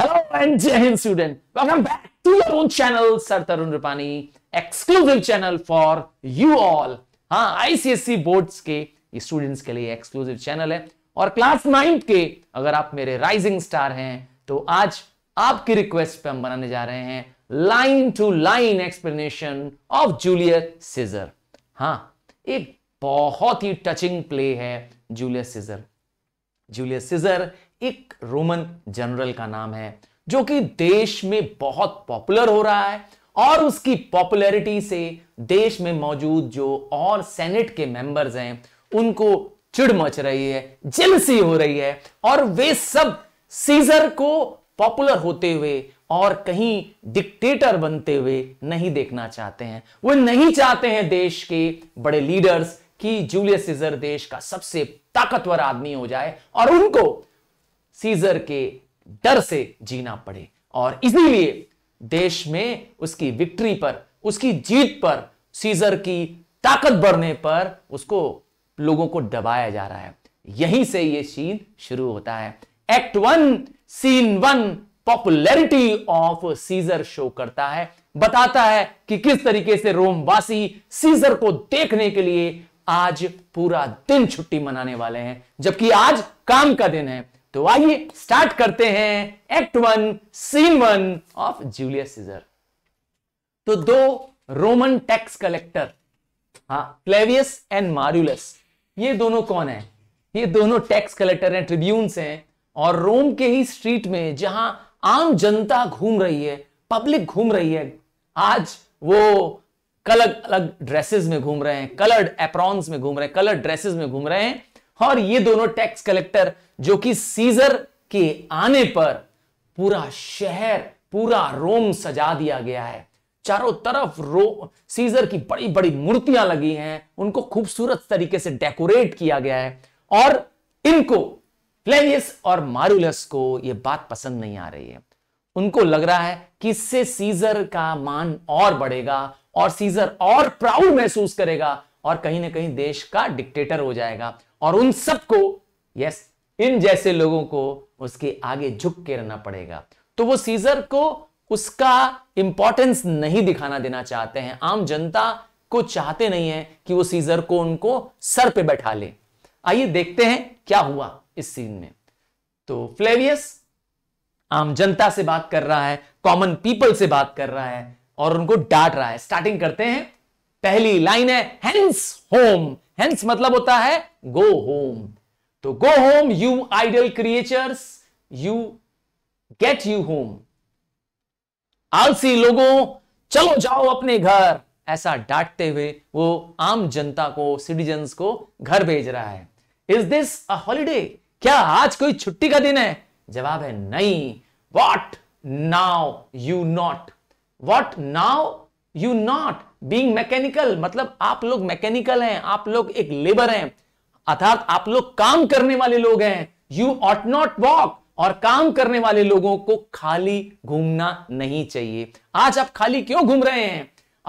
Hello and जय हिंद student welcome back to your own channel sir Tarun Rupani exclusive channel for you all हाँ ICSC boards के students के लिए एक्सक्लूसिव चैनल है और क्लास नाइन्थ के अगर आप मेरे राइजिंग स्टार हैं तो आज आपकी रिक्वेस्ट पे हम बनाने जा रहे हैं line to line explanation of Julius Caesar हाँ एक बहुत ही टचिंग प्ले है जूलियस सीजर जूलियस सीजर एक रोमन जनरल का नाम है जो कि देश में बहुत पॉपुलर हो रहा है और उसकी पॉपुलैरिटी से देश में मौजूद जो और सेनेट के मेंबर्स हैं उनको चिड़ मच रही है जिलसी हो रही है और वे सब सीजर को पॉपुलर होते हुए और कहीं डिक्टेटर बनते हुए नहीं देखना चाहते हैं वो नहीं चाहते हैं देश के बड़े लीडर्स कि जूलियस सीजर देश का सबसे ताकतवर आदमी हो जाए और उनको सीजर के डर से जीना पड़े और इसीलिए देश में उसकी विक्ट्री पर उसकी जीत पर सीजर की ताकत बढ़ने पर उसको लोगों को दबाया जा रहा है यहीं से यह सीन शुरू होता है act one scene one popularity of Caesar show करता है बताता है कि किस तरीके से रोमवासी सीजर को देखने के लिए आज पूरा दिन छुट्टी मनाने वाले हैं जबकि आज काम का दिन है तो आइए स्टार्ट करते हैं act one scene one of Julius Caesar तो दो रोमन टैक्स कलेक्टर हाँ क्लेवियस एंड मार्यूलस ये दोनों कौन है ये दोनों टैक्स कलेक्टर हैं ट्रिब्यून्स हैं और रोम के ही स्ट्रीट में जहां आम जनता घूम रही है पब्लिक घूम रही है आज वो कलर अलग ड्रेसेस में घूम रहे हैं कलर्ड एप्रॉन्स में घूम रहे हैं कलर्ड ड्रेसेस में घूम रहे हैं और ये दोनों टैक्स कलेक्टर जो कि सीजर के आने पर पूरा शहर पूरा रोम सजा दिया गया है चारों तरफ रो सीजर की बड़ी बड़ी मूर्तियां लगी हैं उनको खूबसूरत तरीके से डेकोरेट किया गया है और इनको प्लेनियस और मारूलस को यह बात पसंद नहीं आ रही है उनको लग रहा है कि इससे सीजर का मान और बढ़ेगा और सीजर और प्राउड महसूस करेगा और कहीं ना कहीं देश का डिक्टेटर हो जाएगा और उन सबको यस इन जैसे लोगों को उसके आगे झुक के रहना पड़ेगा तो वो सीजर को उसका इंपॉर्टेंस नहीं दिखाना देना चाहते हैं आम जनता को चाहते नहीं है कि वो सीजर को उनको सर पे बैठा ले आइए देखते हैं क्या हुआ इस सीन में तो फ्लेवियस आम जनता से बात कर रहा है कॉमन पीपल से बात कर रहा है और उनको डांट रहा है स्टार्टिंग करते हैं पहली लाइन है हेंस होम हेंस मतलब होता है गो होम तो go home you idle creatures you get you home आलसी लोगों चलो जाओ अपने घर ऐसा डांटते हुए वो आम जनता को सिटीजन को घर भेज रहा है इज दिस अ हॉलीडे क्या आज कोई छुट्टी का दिन है जवाब है नहीं what now you not what now you not being mechanical मतलब आप लोग मैकेनिकल हैं आप लोग एक लेबर हैं अर्थात आप लोग काम करने वाले लोग हैं यू ऑट नॉट वॉक और काम करने वाले लोगों को खाली घूमना नहीं चाहिए आज आप खाली क्यों घूम रहे हैं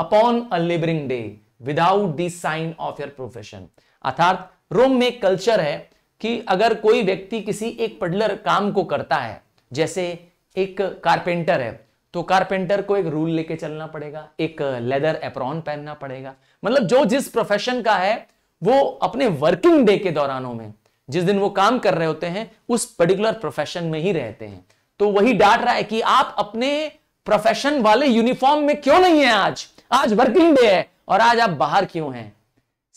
upon a labouring day without the sign of your profession अर्थात रोम में कल्चर है कि अगर कोई व्यक्ति किसी एक पडलर काम को करता है जैसे एक कारपेंटर है तो कारपेंटर को एक रूल लेके चलना पड़ेगा एक लेदर एप्रॉन पहनना पड़ेगा मतलब जो जिस प्रोफेशन का है वो अपने वर्किंग डे के दौरानों में जिस दिन वो काम कर रहे होते हैं उस पर्टिकुलर प्रोफेशन में ही रहते हैं तो वही डांट रहा है कि आप अपने प्रोफेशन वाले यूनिफॉर्म में क्यों नहीं है आज आज वर्किंग डे है और आज आप बाहर क्यों हैं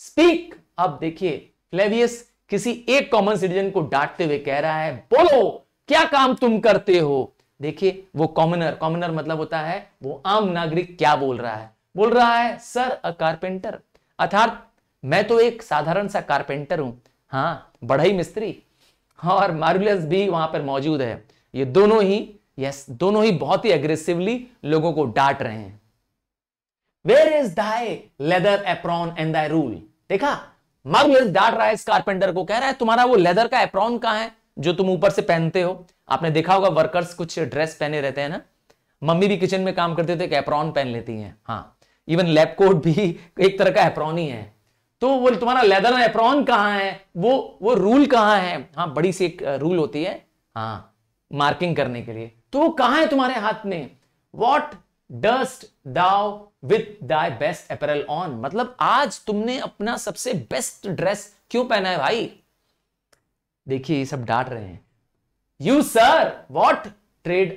स्पीक अब देखिए क्लेवियस किसी एक कॉमन सिटीजन को डांटते हुए कह रहा है बोलो क्या काम तुम करते हो देखिए वो कॉमनर कॉमनर मतलब होता है वो आम नागरिक क्या बोल रहा है बोल रहा है सर अ कारपेंटर अर्थात मैं तो एक साधारण सा कारपेंटर हूं हाँ बढ़ई मिस्त्री हाँ, और मार्वलस भी वहां पर मौजूद है ये दोनों ही यस दोनों ही बहुत ही अग्रेसिवली लोगों को डांट रहे हैं where is thy leather apron and thy rule देखा मार्वलस डांट रहा है इस कारपेंटर को कह रहा है तुम्हारा वो लेदर का एप्रॉन कहाँ है जो तुम ऊपर से पहनते हो आपने देखा होगा वर्कर्स कुछ ड्रेस पहने रहते हैं ना मम्मी भी किचन में काम करते थे एप्रॉन पहन लेती हैं हाँ इवन लैब कोट भी एक तरह का एप्रॉन ही है तो वो तुम्हारा लेदर एप्रॉन कहाँ है वो वो रूल कहाँ है हाँ बड़ी सी एक रूल होती है हाँ मार्किंग करने के लिए तो वो कहाँ है तुम्हारे हाथ में what dost thou with thy best apparel on मतलब आज तुमने अपना सबसे बेस्ट ड्रेस क्यों पहना है भाई देखिए ये सब डांट रहे हैं you sir what trade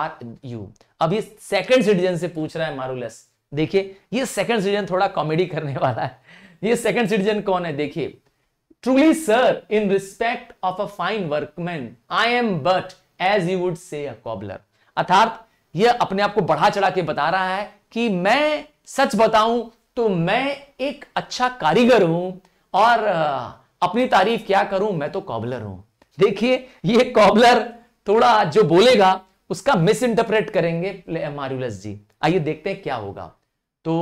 are you अब ये सेकंड सिटीजन से पूछ रहा है मारूलस देखिए ये सेकंड सिटीजन थोड़ा कॉमेडी करने वाला है ये सेकंड सिटीजन कौन है देखिए truly sir in respect of a fine workman I am but as you would say cobbler अर्थात यह अपने आप को बढ़ा चढ़ा के बता रहा है कि मैं सच बताऊं तो मैं एक अच्छा कारीगर हूं और अपनी तारीफ क्या करूं मैं तो कॉबलर हूं देखिए ये कॉबलर थोड़ा जो बोलेगा उसका मिस इंटरप्रेट करेंगे मारूलस जी आइए देखते हैं क्या होगा तो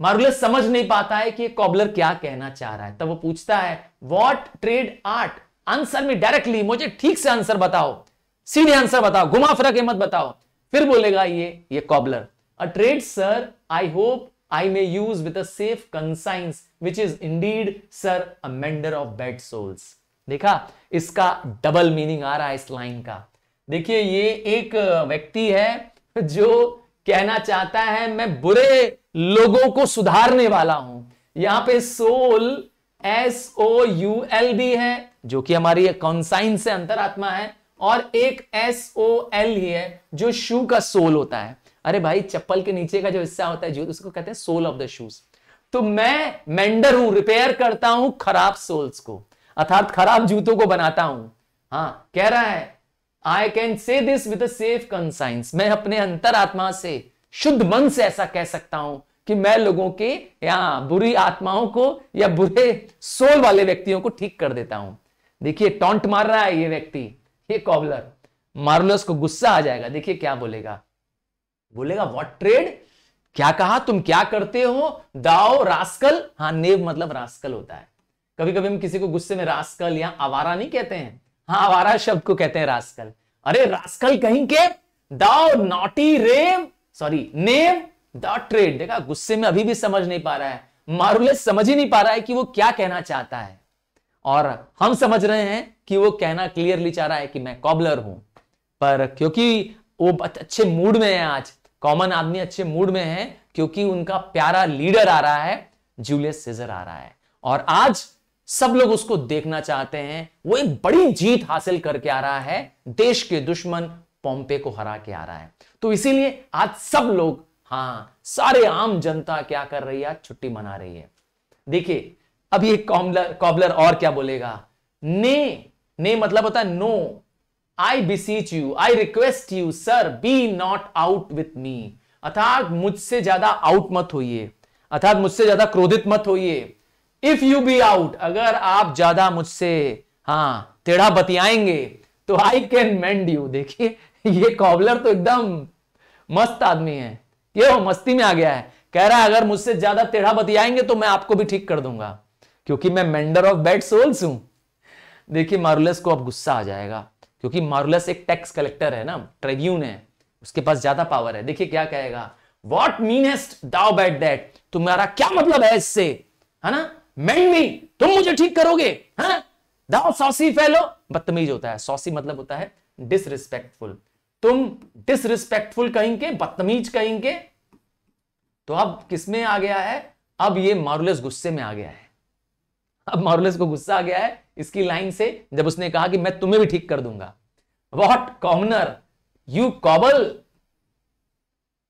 मार्गुलस समझ नहीं पाता है कि कॉबलर क्या कहना चाह रहा है तब वो पूछता है वॉट ट्रेड आर्ट आंसर में डायरेक्टली मुझे ठीक से आंसर बताओ सीधे आंसर बताओ घुमा फिरा के मत बताओ फिर बोलेगा ये ये cobbler a trade sir I hope I may use with a safe conscience, which is indeed, sir a mender of bad souls. देखा इसका डबल मीनिंग आ रहा है इस लाइन का देखिए ये एक व्यक्ति है जो कहना चाहता है मैं बुरे लोगों को सुधारने वाला हूं यहां पे sole S O U L भी है जो कि हमारी कॉन्साइन से अंतरात्मा है और एक एस ओ एल ही है जो शू का सोल होता है अरे भाई चप्पल के नीचे का जो हिस्सा होता है जूत उसको कहते हैं सोल ऑफ द शूज तो मैं मेंडर हूं रिपेयर करता हूं खराब सोल्स को अर्थात खराब जूतों को बनाता हूं हाँ कह रहा है I can say this with safe conscience मैं अपने अंतर आत्मा से शुद्ध मन से ऐसा कह सकता हूं कि मैं लोगों के या बुरी आत्माओं को या बुरे सोल वाले व्यक्तियों को ठीक कर देता हूं देखिए टॉन्ट मार रहा है ये व्यक्ति ये कॉबलर मार्लस को गुस्सा आ जाएगा देखिए क्या बोलेगा बोलेगा व्हाट ट्रेड क्या कहा तुम क्या करते हो दाओ रास्कल हाँ नेव मतलब रास्कल होता है कभी कभी हम किसी को गुस्से में रास्कल या आवारा नहीं कहते हैं हाँ आवारा शब्द को कहते हैं रास्कल अरे रास्कल कहीं के thou naughty knave sorry name the trade देखा गुस्से में अभी भी समझ नहीं पा रहा है मारूलेस समझ ही नहीं पा रहा है कि वो क्या कहना चाहता है और हम समझ रहे हैं कि वो कहना क्लियरली चाह रहा है कि मैं कॉबलर हूं पर क्योंकि वो अच्छे मूड में है आज कॉमन आदमी अच्छे मूड में है क्योंकि उनका प्यारा लीडर आ रहा है जूलियस सीजर आ रहा है और आज सब लोग उसको देखना चाहते हैं वो एक बड़ी जीत हासिल करके आ रहा है देश के दुश्मन पॉम्पे को हरा के आ रहा है तो इसीलिए आज सब लोग हाँ सारे आम जनता क्या कर रही है छुट्टी मना रही है देखिए अभी एक कॉम्बलर कॉबलर और क्या बोलेगा ने ने मतलब होता है no I beseech you I request you sir be not out with me अर्थात मुझसे ज्यादा आउट मत होइए अर्थात मुझसे ज्यादा क्रोधित मत होइए इफ यू बी आउट अगर आप ज्यादा मुझसे हाँ टेढ़ा बतियाएंगे तो आई कैन मेंड यू देखिए ये कॉबलर तो एकदम मस्त आदमी है ये हो मस्ती में आ गया है कह रहा है अगर मुझसे ज्यादा टेढ़ा बतियाएंगे तो मैं आपको भी ठीक कर दूंगा क्योंकि मैं मेंडर ऑफ बैड सोल्स हूं देखिए मारुलस को अब गुस्सा आ जाएगा क्योंकि मारुलस एक टैक्स कलेक्टर है ना ट्रिब्यून है उसके पास ज्यादा पावर है देखिए क्या कहेगा what meanest thou by that तुम्हारा क्या मतलब है इससे है ना मैं भी तुम मुझे ठीक करोगे है दाओ सौसी फैलो बदतमीज होता है सौसी मतलब होता है डिसरिस्पेक्टफुल तुम डिसरिस्पेक्टफुल कहेंगे बदतमीज कहेंगे तो अब किसमें आ गया है अब ये मारुलस गुस्से में आ गया है अब मारुलस को गुस्सा आ गया है इसकी लाइन से जब उसने कहा कि मैं तुम्हें भी ठीक कर दूंगा what commoner you cobble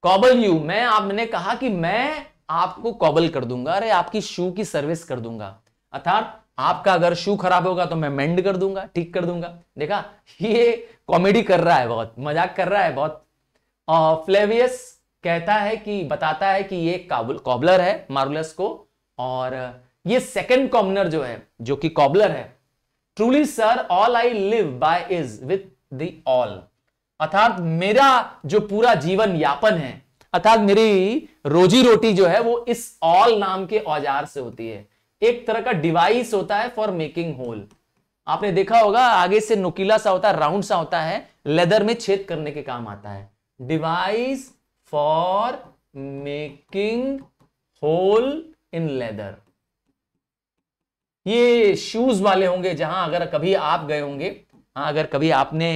cobble you मैं आपने कहा कि मैं आपको कॉबल कर दूंगा अरे आपकी शू की सर्विस कर दूंगा अर्थात आपका अगर शू खराब होगा तो मैं मेंड कर दूंगा ठीक कर दूंगा देखा ये कॉमेडी कर रहा है बहुत मजाक कर रहा है बहुत और फ्लेवियस कहता है कि बताता है कि ये कॉबलर है मार्वलस को और ये सेकंड कॉमनर जो है जो कि कॉबलर है truly sir all I live by is with the awl अर्थात मेरा जो पूरा जीवन यापन है अर्थात मेरी रोजी रोटी जो है वो इस ऑल नाम के औजार से होती है एक तरह का डिवाइस होता है फॉर मेकिंग होल आपने देखा होगा आगे से नुकीला सा होता है राउंड सा होता है लेदर में छेद करने के काम आता है device for making hole in leather ये शूज वाले होंगे जहां अगर कभी आप गए होंगे हाँ अगर कभी आपने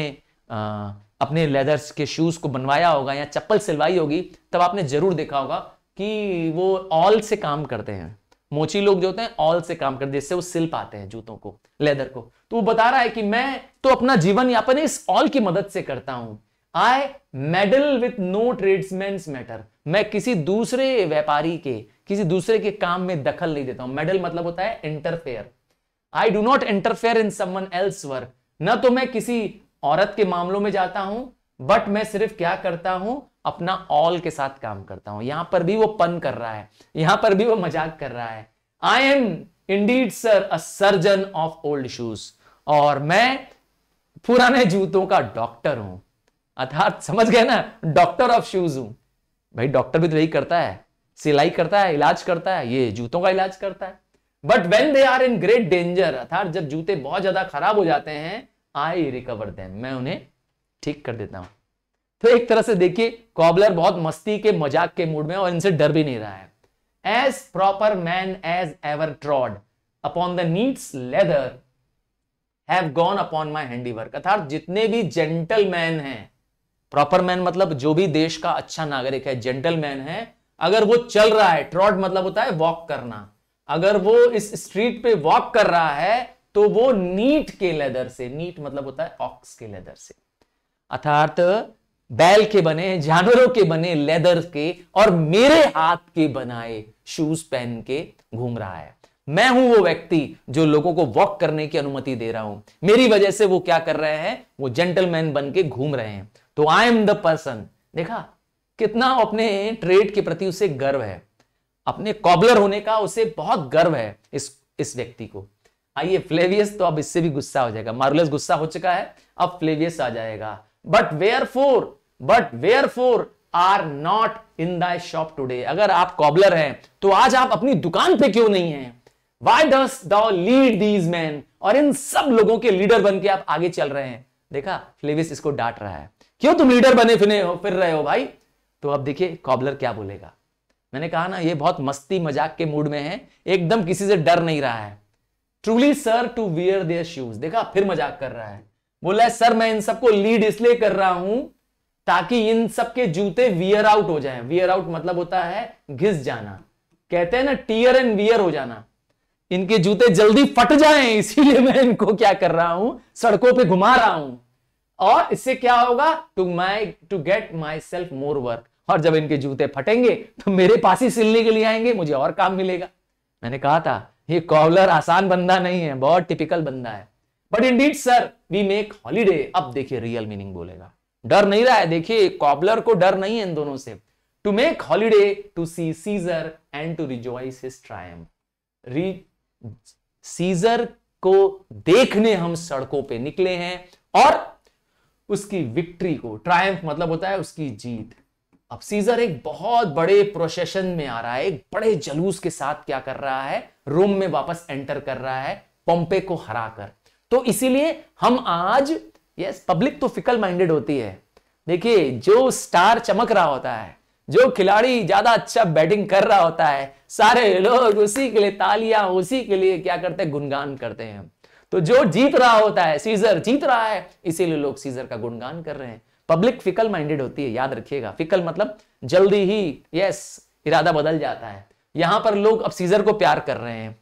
आ, अपने लेदर्स के शूज को बनवाया होगा या चप्पल सिलवाई होगी तब आपने जरूर देखा होगा कि वो ऑल से काम करते हैं मोची लोग जो होते हैं ऑल से काम करते जिससे वो सिल पाते हैं जूतों को लेदर को तो वो बता रहा है कि मैं तो अपना जीवन यापन इस ऑल की मदद से करता हूं I meddle with no tradesman matter मैं किसी दूसरे व्यापारी के किसी दूसरे के काम में दखल नहीं देता हूं मेडल मतलब होता है interfere I do not interfere in someone else work ना तो मैं किसी औरत के मामलों में जाता हूं बट मैं सिर्फ क्या करता हूं अपना ऑल के साथ काम करता हूं यहां पर भी वो पन कर रहा है यहां पर भी वो मजाक कर रहा है I am indeed sir a surgeon of old shoes और मैं पुराने जूतों का डॉक्टर हूं अर्थात समझ गए ना डॉक्टर ऑफ शूज हूं भाई डॉक्टर भी तो यही करता है सिलाई करता है इलाज करता है ये जूतों का इलाज करता है but when they are in great danger अर्थात जब जूते बहुत ज्यादा खराब हो जाते हैं आई रिकवर देम मैं उन्हें ठीक कर देता हूं तो एक तरह से देखिए कॉबलर बहुत मस्ती के मजाक के मूड में और इनसे डर भी नहीं रहा है as proper man as ever trod upon the neat's leather have gone upon my handiwork अर्थात जितने भी जेंटलमैन हैं प्रॉपर मैन मतलब जो भी देश का अच्छा नागरिक है जेंटलमैन है अगर वो चल रहा है ट्रॉड मतलब होता है वॉक करना अगर वो इस स्ट्रीट पे वॉक कर रहा है तो वो नीट के लेदर से नीट मतलब होता है ऑक्स के लेदर से अर्थात बैल के बने जानवरों के बने लेदर के और मेरे हाथ के बनाए शूज पहन के घूम रहा है मैं हूं वो व्यक्ति जो लोगों को वॉक करने की अनुमति दे रहा हूं मेरी वजह से वो क्या कर रहे हैं वो जेंटलमैन बन के घूम रहे हैं तो आई एम द पर्सन देखा कितना अपने ट्रेड के प्रति उसे गर्व है अपने कॉबलर होने का उसे बहुत गर्व है इस इस व्यक्ति को आइए फ्लेवियस तो अब इससे भी गुस्सा हो जाएगा मार्लस गुस्सा हो चुका है अब फ्लेवियस आ जाएगा but wherefore but wherefore art not in thy shop today अगर आप कॉबलर हैं तो आज आप अपनी दुकान पे क्यों नहीं है वाई डस दाओ लीड दीज मैन और इन सब लोगों के लीडर बन के आप आगे चल रहे हैं देखा फ्लेविस इसको डांट रहा है क्यों तुम लीडर बने फिर हो फिर रहे हो भाई तो अब देखिए कॉबलर क्या बोलेगा मैंने कहा ना ये बहुत मस्ती मजाक के मूड में है एकदम किसी से डर नहीं रहा है truly sir to wear their shoes देखा फिर मजाक कर रहा है बोला है सर मैं इन सबको लीड इसलिए कर रहा हूं ताकि इन सब के जूते वियर आउट हो जाएं वियर आउट मतलब होता है घिस जाना कहते हैं ना टीयर एंड वियर हो जाना इनके जूते जल्दी फट जाएं इसीलिए मैं इनको क्या कर रहा हूं सड़कों पे घुमा रहा हूं और इससे क्या होगा to my to get myself more work और जब इनके जूते फटेंगे तो मेरे पास ही सिलने के लिए आएंगे मुझे और काम मिलेगा मैंने कहा था ये कॉलर आसान बंदा नहीं है बहुत टिपिकल बंदा है but indeed sir we make holiday अब देखिए रियल मीनिंग बोलेगा डर नहीं रहा है देखिए कॉबलर को डर नहीं है इन दोनों से to make holiday to see Caesar and to rejoice his triumph री सीजर को देखने हम सड़कों पे निकले हैं और उसकी विक्ट्री को ट्रायम्फ मतलब होता है उसकी जीत अब सीजर एक बहुत बड़े प्रोसेशन में आ रहा है एक बड़े जलूस के साथ क्या कर रहा है रोम में वापस एंटर कर रहा है पोम्पे को हराकर तो इसीलिए हम आज यस पब्लिक तो फिकल माइंडेड होती है देखिए जो स्टार चमक रहा होता है जो खिलाड़ी ज्यादा अच्छा बैटिंग कर रहा होता है सारे लोग उसी के लिए तालियां उसी के लिए क्या करते हैं गुणगान करते हैं तो जो जीत रहा होता है सीजर जीत रहा है इसीलिए लोग सीजर का गुणगान कर रहे हैं पब्लिक फिकल माइंडेड होती है याद रखिएगा फिकल मतलब जल्दी ही यस इरादा बदल जाता है यहां पर लोग अब सीजर को प्यार कर रहे हैं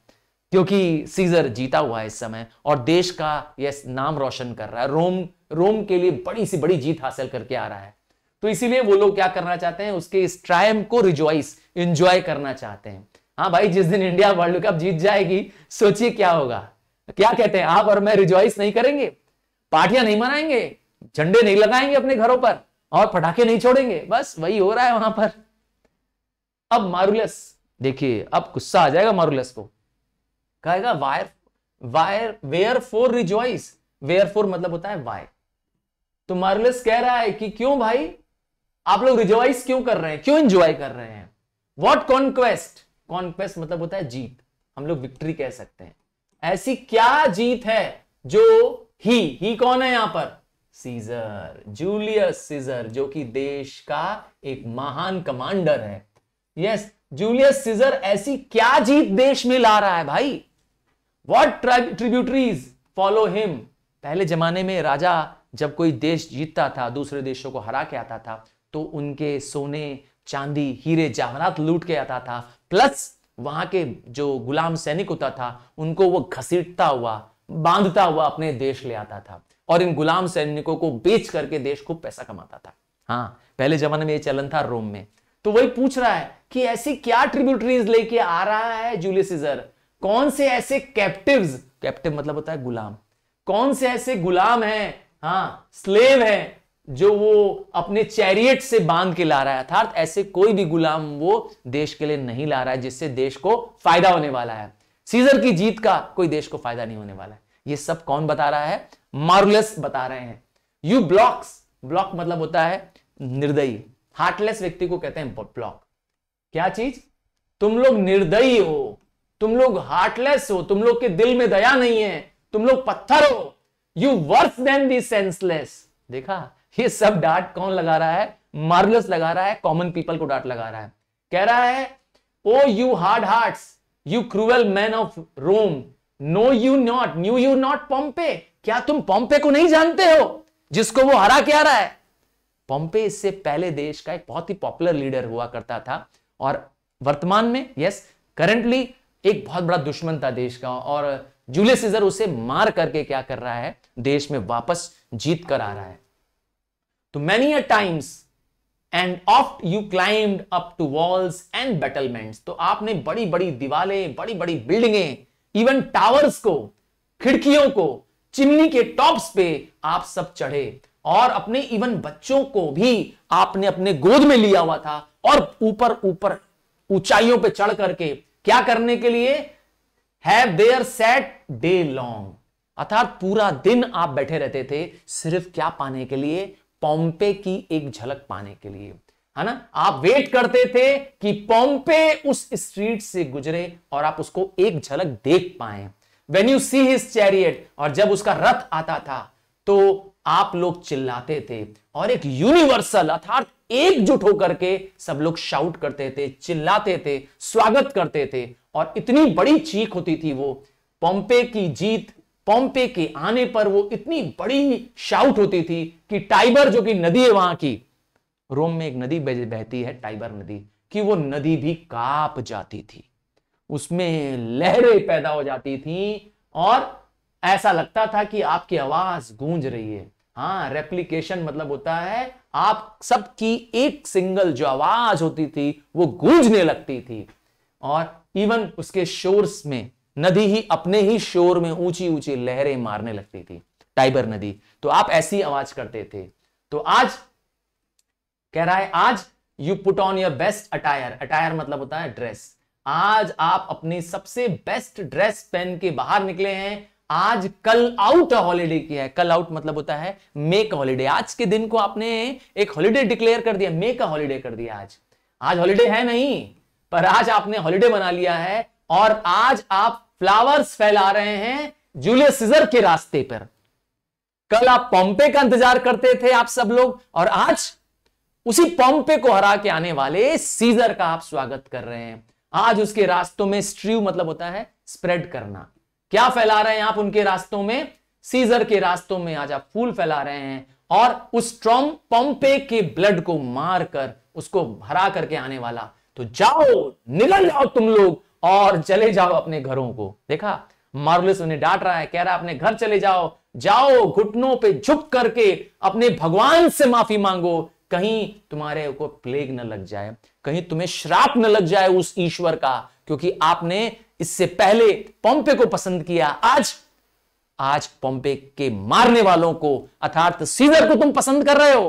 क्योंकि सीजर जीता हुआ है इस समय और देश का यह नाम रोशन कर रहा है रोम रोम के लिए बड़ी सी बड़ी जीत हासिल करके आ रहा है तो इसीलिए वो लोग क्या करना चाहते हैं उसके इस ट्रायम को रिजॉइस इंजॉय करना चाहते हैं हाँ भाई जिस दिन इंडिया वर्ल्ड कप जीत जाएगी सोचिए क्या होगा क्या कहते हैं आप और मैं रिजॉइस नहीं करेंगे पार्टियां नहीं मनाएंगे झंडे नहीं लगाएंगे अपने घरों पर और पटाखे नहीं छोड़ेंगे बस वही हो रहा है वहां पर अब मारूलस देखिए अब गुस्सा आ जाएगा मारूलस को कहेगा wire wire wherefore rejoice wherefore मतलब होता है वाई तो मार्लिस कह रहा है कि क्यों भाई आप लोग रिजॉइस क्यों कर रहे हैं क्यों एंजॉय कर रहे हैं वॉट कॉन्क्वेस्ट कॉन्क्वेस्ट मतलब होता है जीत हम लोग विक्ट्री कह सकते हैं ऐसी क्या जीत है जो ही ही कौन है यहां पर सीजर जूलियस सीजर जो कि देश का एक महान कमांडर है यस जूलियस सीजर ऐसी क्या जीत देश में ला रहा है भाई वॉट ट्रिब्यूटरीज फॉलो हिम पहले जमाने में राजा जब कोई देश जीतता था दूसरे देशों को हरा के आता था तो उनके सोने चांदी हीरे जावरात लूट के आता था प्लस वहां के जो गुलाम सैनिक होता था उनको वो घसीटता हुआ बांधता हुआ अपने देश ले आता था और इन गुलाम सैनिकों को बेच करके देश को पैसा कमाता था हाँ पहले जमाने में ये चलन था रोम में तो वही पूछ रहा है कि ऐसी क्या ट्रिब्यूटरीज लेके आ रहा है जूलियस सीजर कौन से ऐसे कैप्टिव्स कैप्टिव मतलब होता है गुलाम कौन से ऐसे गुलाम हैं हाँ स्लेव हैं जो वो अपने चैरियट से बांध के ला रहा है अर्थात ऐसे कोई भी गुलाम वो देश के लिए नहीं ला रहा है जिससे देश को फायदा होने वाला है सीजर की जीत का कोई देश को फायदा नहीं होने वाला है ये सब कौन बता रहा है मार्वलस बता रहे हैं यू ब्लॉक्स ब्लॉक मतलब होता है निर्दयी हार्टलेस व्यक्ति को कहते हैं ब्लॉक क्या चीज तुम लोग निर्दयी हो तुम लोग हार्टलेस हो तुम लोग के दिल में दया नहीं है तुम लोग पत्थर हो you worse than the senseless देखा ये सब डांट कौन लगा रहा है मार्वलस लगा रहा है कॉमन पीपल को डांट लगा रहा है कह रहा है O you hard heart you cruel man of Rome no you not knew you not Pompey क्या तुम पॉम्पे को नहीं जानते हो जिसको वो हरा क्या रहा है पॉम्पे इससे पहले देश का एक बहुत ही पॉपुलर लीडर हुआ करता था और वर्तमान में यस करेंटली एक बहुत बड़ा दुश्मन था देश का और जूलियस सीजर उसे मार करके क्या कर रहा है देश में वापस जीत कर आ रहा है तो many a times and oft you climb up to walls and battlements तो आपने बड़ी बड़ी दीवारें बड़ी बड़ी बिल्डिंगें इवन टावर्स को खिड़कियों को चिमनी के टॉप्स पे आप सब चढ़े और अपने इवन बच्चों को भी आपने अपने गोद में लिया हुआ था और ऊपर ऊपर ऊंचाइयों पे चढ़ करके क्या करने के लिए have their set day long अर्थात पूरा दिन आप बैठे रहते थे सिर्फ क्या पाने के लिए पॉम्पे की एक झलक पाने के लिए है ना आप वेट करते थे कि पॉम्पे उस स्ट्रीट से गुजरे और आप उसको एक झलक देख पाए when you see his chariot और जब उसका रथ आता था तो आप लोग चिल्लाते थे और एक यूनिवर्सल अर्थात एकजुट होकर के सब लोग शाउट करते थे चिल्लाते थे स्वागत करते थे और इतनी बड़ी चीख होती थी वो पॉम्पे की जीत पॉम्पे के आने पर वो इतनी बड़ी शाउट होती थी कि टाइबर जो कि नदी है वहां की रोम में एक नदी बहती है टाइबर नदी कि वो नदी भी काप जाती थी उसमें लहरें पैदा हो जाती थी और ऐसा लगता था कि आपकी आवाज गूंज रही है हाँ रेप्लीकेशन मतलब होता है आप सबकी एक सिंगल जो आवाज होती थी वो गूंजने लगती थी और इवन उसके शोर्स में नदी ही अपने ही शोर में ऊंची ऊंची लहरें मारने लगती थी टाइबर नदी तो आप ऐसी आवाज करते थे तो आज कह रहा है आज you put on your best attire attire मतलब होता है ड्रेस आज आप अपनी सबसे बेस्ट ड्रेस पहन के बाहर निकले हैं आज कल आउट हॉलीडे की है कल आउट मतलब होता है मेक हॉलीडे आज के दिन को आपने एक हॉलीडे डिक्लेयर कर दिया मेक हॉलीडे कर दिया आज आज हॉलीडे है नहीं पर आज आपने हॉलीडे बना लिया है और आज आप फ्लावर्स फैला रहे हैं जूलियस सीजर के रास्ते पर कल आप पॉम्पे का इंतजार करते थे आप सब लोग और आज उसी पॉम्पे को हरा के आने वाले सीजर का आप स्वागत कर रहे हैं आज उसके रास्तों में स्ट्रीव मतलब होता है स्प्रेड करना क्या फैला रहे हैं आप उनके रास्तों में सीजर के रास्तों में आज आप फूल फैला रहे हैं और उस ट्रॉम पम्पे के ब्लड को मारकर उसको भरा करके आने वाला तो जाओ निकल जाओ तुम लोग और चले जाओ अपने घरों को देखा मार्वलिस उन्हें डांट रहा है कह रहा है अपने घर चले जाओ जाओ घुटनों पे झुक करके अपने भगवान से माफी मांगो कहीं तुम्हारे को प्लेग न लग जाए कहीं तुम्हें श्राप न लग जाए उस ईश्वर का क्योंकि आपने इससे पहले पॉम्पे को पसंद किया आज आज पॉम्पे के मारने वालों को अर्थात सीजर को तुम पसंद कर रहे हो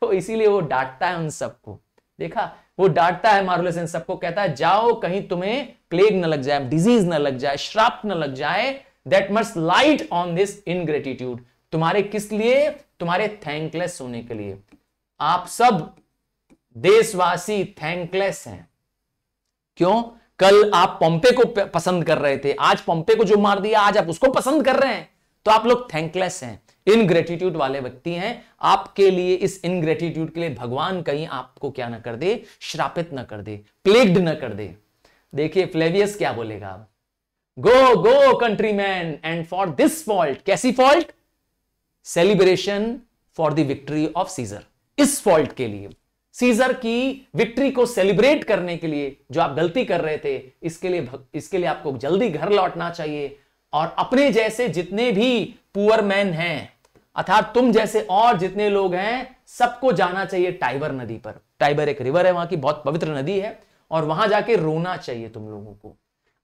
तो इसीलिए वो डांटता है उन सबको देखा वो डांटता है मार्वलस इन सबको कहता है जाओ कहीं तुम्हें प्लेग न लग जाए डिजीज न लग जाए श्राप न लग जाए that must light on this ingratitude तुम्हारे किस लिए तुम्हारे थैंकलेस होने के लिए आप सब देशवासी थैंकलेस हैं क्यों कल आप पंपे को पसंद कर रहे थे आज पंपे को जो मार दिया आज आप उसको पसंद कर रहे हैं तो आप लोग थैंकलेस हैं इनग्रेटिट्यूड वाले व्यक्ति हैं आपके लिए इस इनग्रेटिट्यूड के लिए भगवान कहीं आपको क्या ना कर दे श्रापित ना कर दे प्लेग्ड ना कर दे देखिए फ्लेवियस क्या बोलेगा go go country man and for this fault कैसी fault celebration for the victory of Caesar इस फॉल्ट के लिए सीजर की विक्ट्री को सेलिब्रेट करने के लिए जो आप गलती कर रहे थे इसके लिए इसके लिए आपको जल्दी घर लौटना चाहिए और अपने जैसे जितने भी पुअर मैन हैं अर्थात तुम जैसे और जितने लोग हैं सबको जाना चाहिए टाइबर नदी पर टाइबर एक रिवर है वहां की बहुत पवित्र नदी है और वहां जाके रोना चाहिए तुम लोगों को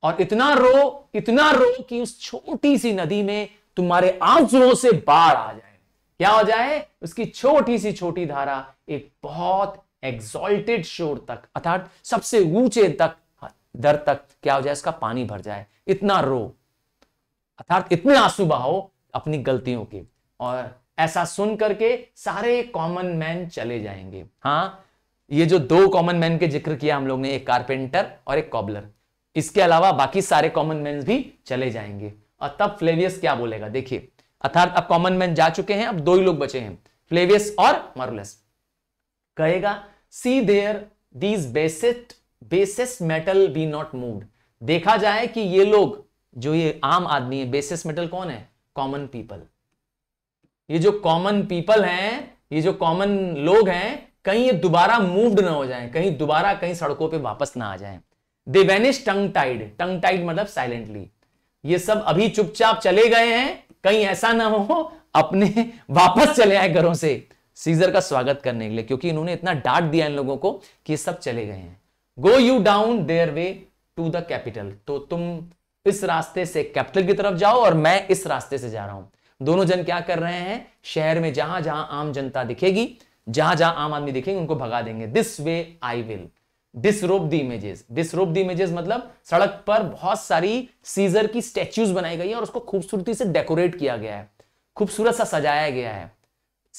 और इतना रो इतना रो कि उस छोटी सी नदी में तुम्हारे आंसुओं से बाढ़ आ जाए क्या हो जाए उसकी छोटी सी छोटी धारा एक बहुत एग्जॉल्टेड शोर तक अर्थात सबसे ऊंचे तक हाँ, दर तक क्या हो जाए इसका पानी भर जाए इतना रो अर्थात इतने आंसू बहाओ अपनी गलतियों के और ऐसा सुन करके सारे कॉमन मैन चले जाएंगे हाँ ये जो दो कॉमन मैन के जिक्र किया हम लोग ने एक कारपेंटर और एक कॉबलर इसके अलावा बाकी सारे कॉमन मैन भी चले जाएंगे और तब फ्लेवियस क्या बोलेगा देखिए अर्थात अब कॉमन मैन जा चुके हैं अब दो ही लोग बचे हैं फ्लेवियस और मरुलस कहेगा see there these basest basis metal be not moved देखा जाए कि ये लोग जो ये आम आदमी है बेसिस मेटल कौन है कॉमन पीपल ये जो कॉमन पीपल हैं ये जो कॉमन लोग हैं कहीं ये दोबारा मूव्ड ना हो जाए कहीं दोबारा कहीं सड़कों पे वापस ना आ जाए they vanish tongue tied tongue tied मतलब साइलेंटली ये सब अभी चुपचाप चले गए हैं कहीं ऐसा ना हो अपने वापस चले आए घरों से सीजर का स्वागत करने के लिए क्योंकि इन्होंने इतना डांट दिया इन लोगों को कि सब चले गए हैं go you down there way to the Capitol तो तुम इस रास्ते से कैपिटल की तरफ जाओ और मैं इस रास्ते से जा रहा हूं दोनों जन क्या कर रहे हैं शहर में जहां जहां आम जनता दिखेगी जहां जहां आम आदमी दिखेंगे उनको भगा देंगे this way I will disrobe the images disrobe the images मतलब सड़क पर बहुत सारी सीजर की स्टेच्यूज बनाई गई है और उसको खूबसूरती से डेकोरेट किया गया है खूबसूरत सा सजाया गया है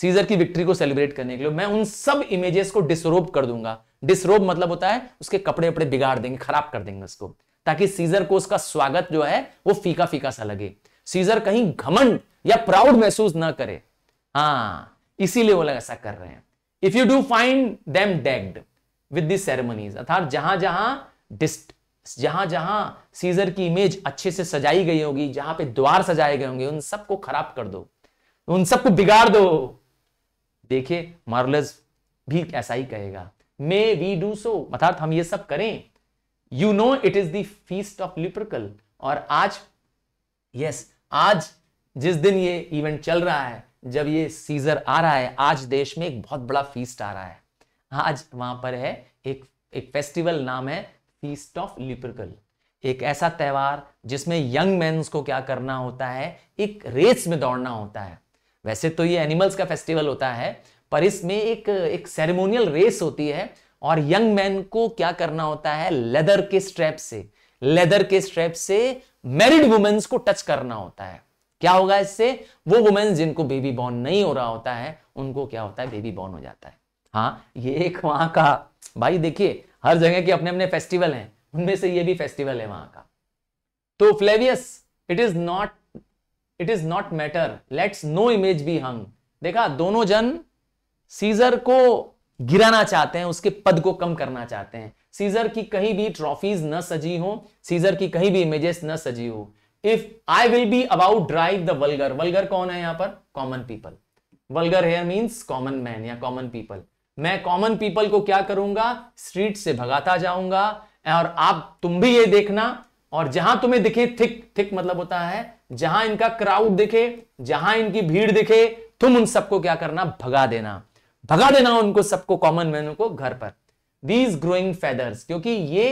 सीजर की विक्ट्री को सेलिब्रेट करने के लिए मैं उन सब इमेजेस को डिसरोब कर दूंगा डिसरोब मतलब होता है उसके कपड़े वपड़े बिगाड़ देंगे खराब कर देंगे उसको ताकि सीजर को उसका स्वागत जो है वो फीका फीका सा लगे सीजर कहीं घमंड या प्राउड महसूस ना करे हाँ इसीलिए वो लोग ऐसा कर रहे हैं if you do find them decked with this ceremonies अर्थात जहां जहां डिस्ट जहां जहां सीजर की इमेज अच्छे से सजाई गई होगी जहां पे द्वार सजाए गए होंगे उन सबको खराब कर दो उन सबको बिगाड़ दो देखिए मार्लस भी ऐसा ही कहेगा मे वी डू सो अर्थात हम ये सब करें you know it is the feast of Lupercal और आज यस yes, आज जिस दिन ये इवेंट चल रहा है जब ये सीजर आ रहा है आज देश में एक बहुत बड़ा फीस्ट आ रहा है आज वहां पर है एक एक फेस्टिवल नाम है फीस्ट ऑफ लिप्रकल एक ऐसा त्यौहार जिसमें यंग मैं को क्या करना होता है एक रेस में दौड़ना होता है वैसे तो ये एनिमल्स का फेस्टिवल होता है पर इसमें एक एक सेरेमोनियल रेस होती है और यंग मैन को क्या करना होता है लेदर के स्ट्रैप से लेदर के स्ट्रैप से मैरिड वुमेन्स को टच करना होता है क्या होगा इससे वो वुमेन्स जिनको बेबी बॉर्न नहीं हो रहा होता है उनको क्या होता है बेबी बॉर्न हो जाता है हाँ ये एक वहां का भाई देखिए हर जगह के अपने अपने फेस्टिवल हैं उनमें से ये भी फेस्टिवल है वहां का तो Flavius it is not it is not matter let's no image be hung देखा दोनों जन सीजर को गिराना चाहते हैं उसके पद को कम करना चाहते हैं सीजर की कहीं भी ट्रॉफीज न सजी हो सीजर की कहीं भी इमेजेस न सजी हो if I will be about drive the vulgar vulgar कौन है यहां पर common people vulgar here means common man या कॉमन पीपल मैं कॉमन पीपल को क्या करूंगा स्ट्रीट से भगाता जाऊंगा और आप तुम भी ये देखना और जहां तुम्हें दिखे थिक थिक मतलब होता है जहां इनका क्राउड दिखे जहां इनकी भीड़ दिखे तुम उन सबको क्या करना भगा देना भगा देना उनको सबको कॉमन मैन को घर पर दीज ग्रोइंग फेदर्स क्योंकि ये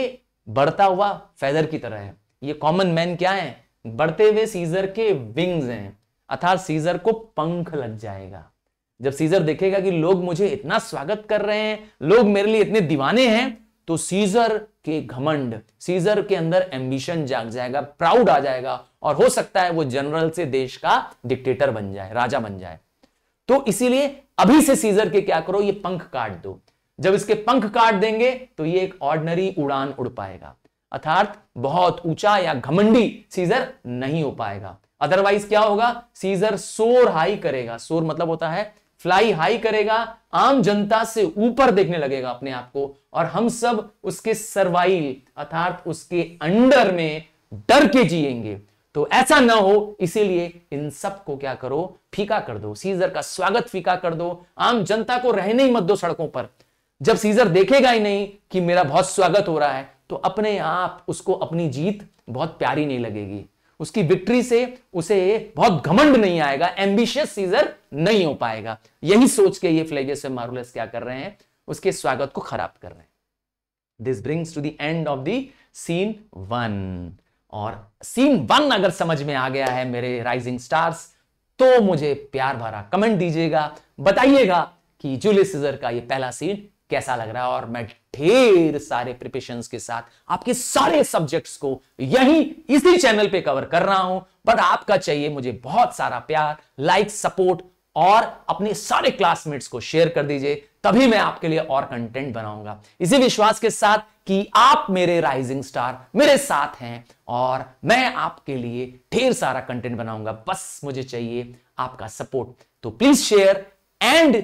बढ़ता हुआ फेदर की तरह है ये कॉमन मैन क्या है बढ़ते हुए सीजर के विंग्स हैं अर्थात सीजर को पंख लग जाएगा जब सीजर देखेगा कि लोग मुझे इतना स्वागत कर रहे हैं लोग मेरे लिए इतने दीवाने हैं तो सीजर के घमंड सीजर के अंदर एम्बिशन जाग जाएगा प्राउड आ जाएगा और हो सकता है वो जनरल से देश का डिक्टेटर बन जाए राजा बन जाए तो इसीलिए अभी से सीजर के क्या करो ये पंख काट दो जब इसके पंख काट देंगे तो ये एक ऑर्डनरी उड़ान उड़ पाएगा अर्थात बहुत ऊंचा या घमंडी सीजर नहीं हो पाएगा अदरवाइज क्या होगा सीजर सोर हाई करेगा सोर मतलब होता है फ्लाई हाई करेगा आम जनता से ऊपर देखने लगेगा अपने आप को और हम सब उसके सर्वाइल अर्थात उसके अंडर में डर के जिएंगे तो ऐसा ना हो इसीलिए इन सब को क्या करो फीका कर दो सीजर का स्वागत फीका कर दो आम जनता को रहने ही मत दो सड़कों पर जब सीजर देखेगा ही नहीं कि मेरा बहुत स्वागत हो रहा है तो अपने आप उसको अपनी जीत बहुत प्यारी नहीं लगेगी उसकी विक्ट्री से उसे बहुत घमंड नहीं आएगा एम्बिशियस सीजर नहीं हो पाएगा यही सोच के ये फ्लेवियस और क्या कर रहे हैं उसके स्वागत को खराब कर रहे हैं this brings to the end of the scene one और सीन वन अगर समझ में आ गया है मेरे राइजिंग स्टार्स तो मुझे प्यार भरा कमेंट दीजिएगा बताइएगा कि जूलियस सीजर का ये पहला सीन कैसा लग रहा है और मैं ढेर सारे प्रिपेशन के साथ आपके सारे सब्जेक्ट्स को यही इसी चैनल पे कवर कर रहा हूं बट आपका चाहिए मुझे बहुत सारा प्यार लाइक सपोर्ट और अपने सारे क्लासमेट्स को शेयर कर दीजिए तभी मैं आपके लिए और कंटेंट बनाऊंगा इसी विश्वास के साथ कि आप मेरे राइजिंग स्टार मेरे साथ हैं और मैं आपके लिए ढेर सारा कंटेंट बनाऊंगा बस मुझे चाहिए आपका सपोर्ट तो please share and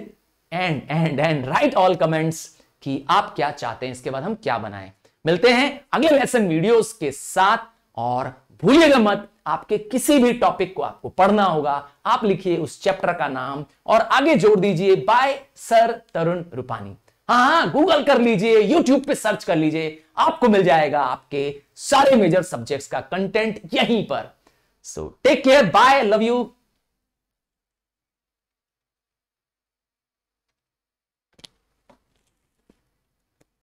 and and and write all comments कि आप क्या चाहते हैं इसके बाद हम क्या बनाएं मिलते हैं अगले लेसन वीडियोस के साथ और भूलिएगा मत आपके किसी भी टॉपिक को आपको पढ़ना होगा आप लिखिए उस चैप्टर का नाम और आगे जोड़ दीजिए बाय सर तरुण रूपानी हाँ हाँ गूगल कर लीजिए यूट्यूब पे सर्च कर लीजिए आपको मिल जाएगा आपके सारे मेजर सब्जेक्ट्स का कंटेंट यहीं पर so take care bye love you